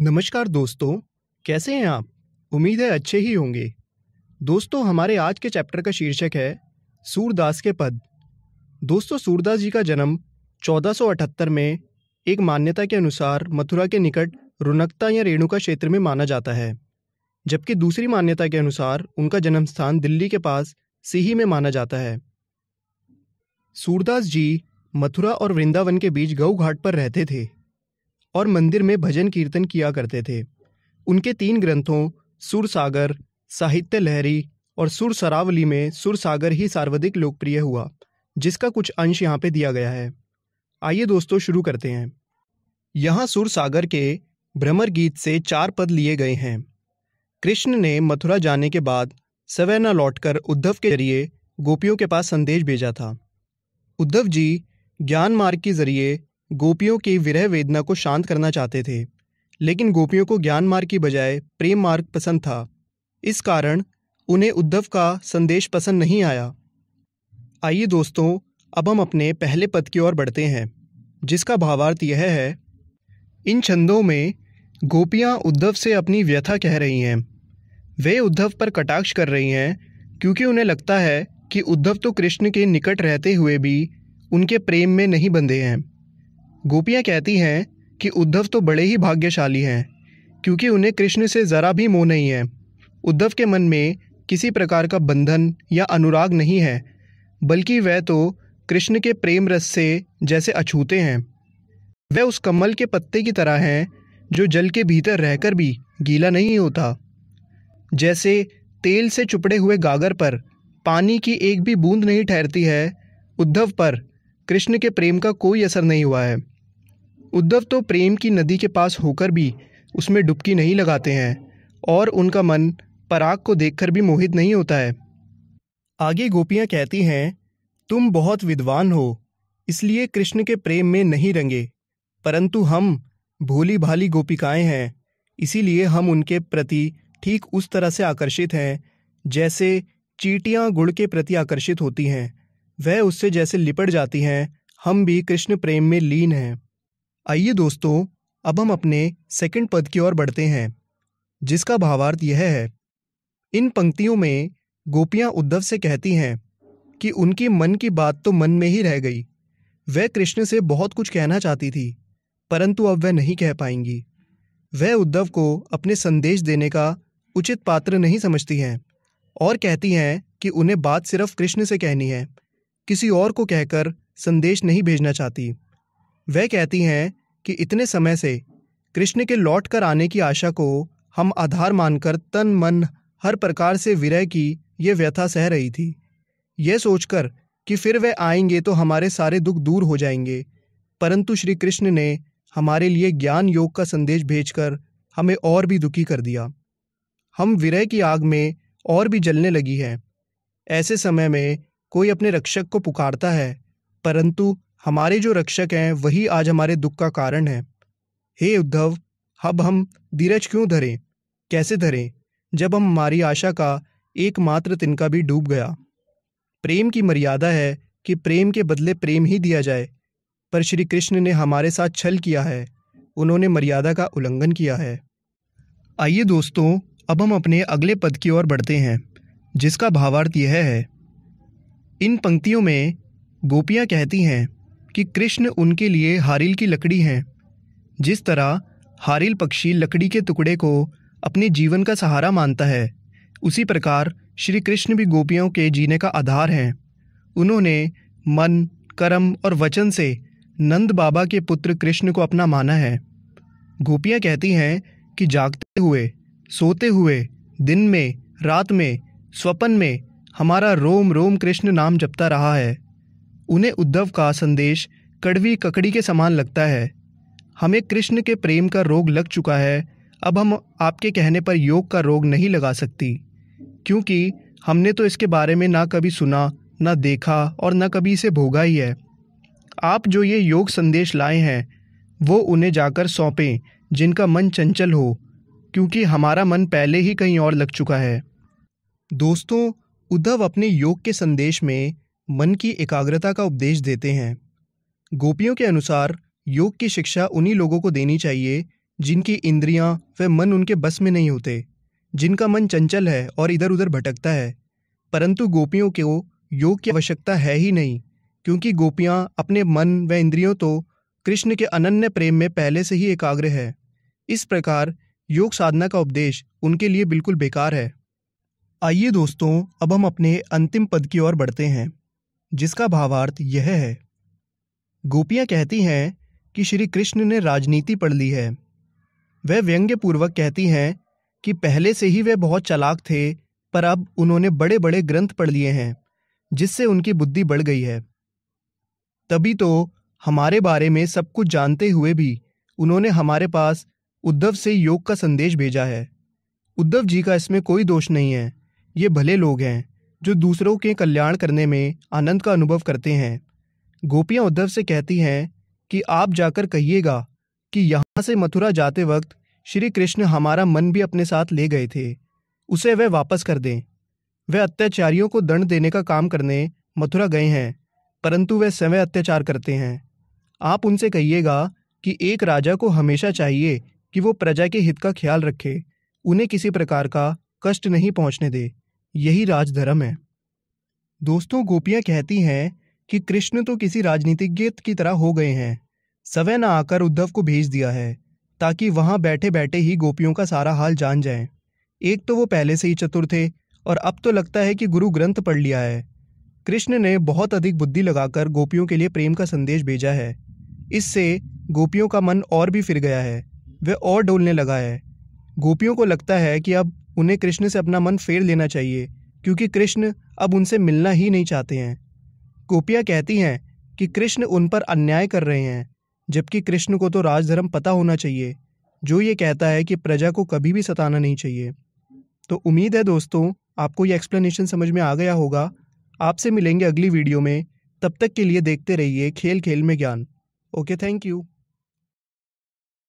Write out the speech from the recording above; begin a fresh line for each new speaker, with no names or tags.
नमस्कार दोस्तों कैसे हैं आप उम्मीद है अच्छे ही होंगे दोस्तों हमारे आज के चैप्टर का शीर्षक है सूरदास के पद दोस्तों सूरदास जी का जन्म 1478 में एक मान्यता के अनुसार मथुरा के निकट रुनकता या रेणुका क्षेत्र में माना जाता है जबकि दूसरी मान्यता के अनुसार उनका जन्म स्थान दिल्ली के पास सीही में माना जाता है सूरदास जी मथुरा और वृंदावन के बीच गऊ घाट पर रहते थे और मंदिर में भजन कीर्तन किया करते थे उनके तीन ग्रंथों सुरसागर साहित्य लहरी और सुर सरावली में सुरसागर ही सर्वाधिक लोकप्रिय हुआ जिसका कुछ अंश यहाँ पे दिया गया है आइए दोस्तों शुरू करते हैं यहाँ सुर सागर के भ्रमर गीत से चार पद लिए गए हैं कृष्ण ने मथुरा जाने के बाद सवैना लौटकर उद्धव के जरिए गोपियों के पास संदेश भेजा था उद्धव जी ज्ञान मार्ग के जरिए गोपियों की विरह वेदना को शांत करना चाहते थे लेकिन गोपियों को ज्ञान मार्ग की बजाय प्रेम मार्ग पसंद था इस कारण उन्हें उद्धव का संदेश पसंद नहीं आया आइए दोस्तों अब हम अपने पहले पद की ओर बढ़ते हैं जिसका भावार्थ यह है इन छंदों में गोपियाँ उद्धव से अपनी व्यथा कह रही हैं वे उद्धव पर कटाक्ष कर रही हैं क्योंकि उन्हें लगता है कि उद्धव तो कृष्ण के निकट रहते हुए भी उनके प्रेम में नहीं बंधे हैं गोपियाँ कहती हैं कि उद्धव तो बड़े ही भाग्यशाली हैं क्योंकि उन्हें कृष्ण से ज़रा भी मोह नहीं है उद्धव के मन में किसी प्रकार का बंधन या अनुराग नहीं है बल्कि वह तो कृष्ण के प्रेम रस से जैसे अछूते हैं वह उस कमल के पत्ते की तरह हैं जो जल के भीतर रहकर भी गीला नहीं होता जैसे तेल से चुपड़े हुए गागर पर पानी की एक भी बूंद नहीं ठहरती है उद्धव पर कृष्ण के प्रेम का कोई असर नहीं हुआ है उद्धव तो प्रेम की नदी के पास होकर भी उसमें डुबकी नहीं लगाते हैं और उनका मन पराग को देखकर भी मोहित नहीं होता है आगे गोपियाँ कहती हैं तुम बहुत विद्वान हो इसलिए कृष्ण के प्रेम में नहीं रंगे परंतु हम भोली भाली गोपिकाएं हैं इसीलिए हम उनके प्रति ठीक उस तरह से आकर्षित हैं जैसे चीटियाँ गुड़ के प्रति आकर्षित होती हैं वह उससे जैसे लिपट जाती हैं हम भी कृष्ण प्रेम में लीन हैं आइए दोस्तों अब हम अपने सेकंड पद की ओर बढ़ते हैं जिसका भावार्थ यह है इन पंक्तियों में गोपियाँ उद्धव से कहती हैं कि उनकी मन की बात तो मन में ही रह गई वह कृष्ण से बहुत कुछ कहना चाहती थी परंतु अब वह नहीं कह पाएंगी वह उद्धव को अपने संदेश देने का उचित पात्र नहीं समझती हैं और कहती हैं कि उन्हें बात सिर्फ कृष्ण से कहनी है किसी और को कहकर संदेश नहीं भेजना चाहती वह कहती हैं कि इतने समय से कृष्ण के लौट कर आने की आशा को हम आधार मानकर तन मन हर प्रकार से विरह की ये व्यथा सह रही थी यह सोचकर कि फिर वह आएंगे तो हमारे सारे दुख दूर हो जाएंगे परंतु श्री कृष्ण ने हमारे लिए ज्ञान योग का संदेश भेजकर हमें और भी दुखी कर दिया हम विरह की आग में और भी जलने लगी है ऐसे समय में कोई अपने रक्षक को पुकारता है परंतु हमारे जो रक्षक हैं वही आज हमारे दुख का कारण है हे उद्धव अब हम धीरज क्यों धरें कैसे धरें जब हम हमारी आशा का एकमात्र तिनका भी डूब गया प्रेम की मर्यादा है कि प्रेम के बदले प्रेम ही दिया जाए पर श्री कृष्ण ने हमारे साथ छल किया है उन्होंने मर्यादा का उल्लंघन किया है आइए दोस्तों अब हम अपने अगले पद की ओर बढ़ते हैं जिसका भावार्थ यह है इन पंक्तियों में गोपियाँ कहती हैं कि कृष्ण उनके लिए हारिल की लकड़ी हैं जिस तरह हारिल पक्षी लकड़ी के टुकड़े को अपने जीवन का सहारा मानता है उसी प्रकार श्री कृष्ण भी गोपियों के जीने का आधार हैं उन्होंने मन कर्म और वचन से नंद बाबा के पुत्र कृष्ण को अपना माना है गोपियाँ कहती हैं कि जागते हुए सोते हुए दिन में रात में स्वपन में हमारा रोम रोम कृष्ण नाम जपता रहा है उन्हें उद्धव का संदेश कड़वी ककड़ी के समान लगता है हमें कृष्ण के प्रेम का रोग लग चुका है अब हम आपके कहने पर योग का रोग नहीं लगा सकती क्योंकि हमने तो इसके बारे में ना कभी सुना ना देखा और ना कभी इसे भोगा ही है आप जो ये योग संदेश लाए हैं वो उन्हें जाकर सौंपें जिनका मन चंचल हो क्योंकि हमारा मन पहले ही कहीं और लग चुका है दोस्तों उद्धव अपने योग के संदेश में मन की एकाग्रता का उपदेश देते हैं गोपियों के अनुसार योग की शिक्षा उन्हीं लोगों को देनी चाहिए जिनकी इंद्रियां व मन उनके बस में नहीं होते जिनका मन चंचल है और इधर उधर भटकता है परंतु गोपियों को योग की आवश्यकता है ही नहीं क्योंकि गोपियां अपने मन व इंद्रियों तो कृष्ण के अनन्य प्रेम में पहले से ही एकाग्र है इस प्रकार योग साधना का उपदेश उनके लिए बिल्कुल बेकार है आइए दोस्तों अब हम अपने अंतिम पद की ओर बढ़ते हैं जिसका भावार्थ यह है गोपियां कहती हैं कि श्री कृष्ण ने राजनीति पढ़ ली है वह व्यंग्यपूर्वक कहती हैं कि पहले से ही वे बहुत चालाक थे पर अब उन्होंने बड़े बड़े ग्रंथ पढ़ लिए हैं जिससे उनकी बुद्धि बढ़ गई है तभी तो हमारे बारे में सब कुछ जानते हुए भी उन्होंने हमारे पास उद्धव से योग का संदेश भेजा है उद्धव जी का इसमें कोई दोष नहीं है ये भले लोग हैं जो दूसरों के कल्याण करने में आनंद का अनुभव करते हैं गोपियां उद्धव से कहती हैं कि आप जाकर कहिएगा कि यहाँ से मथुरा जाते वक्त श्री कृष्ण हमारा मन भी अपने साथ ले गए थे उसे वह वापस कर दें वह अत्याचारियों को दंड देने का काम करने मथुरा गए हैं परंतु वे स्वयं अत्याचार करते हैं आप उनसे कहिएगा कि एक राजा को हमेशा चाहिए कि वो प्रजा के हित का ख्याल रखे उन्हें किसी प्रकार का कष्ट नहीं पहुंचने दे यही राजधर्म है दोस्तों गोपियां कहती हैं कि कृष्ण तो किसी राजनीतिज्ञ की तरह हो गए हैं सवै ने आकर उद्धव को भेज दिया है ताकि वहां बैठे बैठे ही गोपियों का सारा हाल जान जाए एक तो वो पहले से ही चतुर थे और अब तो लगता है कि गुरु ग्रंथ पढ़ लिया है कृष्ण ने बहुत अधिक बुद्धि लगाकर गोपियों के लिए प्रेम का संदेश भेजा है इससे गोपियों का मन और भी फिर गया है वह और डोलने लगा है गोपियों को लगता है कि अब उन्हें कृष्ण से अपना मन फेर लेना चाहिए क्योंकि कृष्ण अब उनसे मिलना ही नहीं चाहते हैं गोपियाँ कहती हैं कि कृष्ण उन पर अन्याय कर रहे हैं जबकि कृष्ण को तो राजधर्म पता होना चाहिए जो ये कहता है कि प्रजा को कभी भी सताना नहीं चाहिए तो उम्मीद है दोस्तों आपको ये एक्सप्लेनेशन समझ में आ गया होगा आपसे मिलेंगे अगली वीडियो में तब तक के लिए देखते रहिए खेल खेल में ज्ञान ओके थैंक यू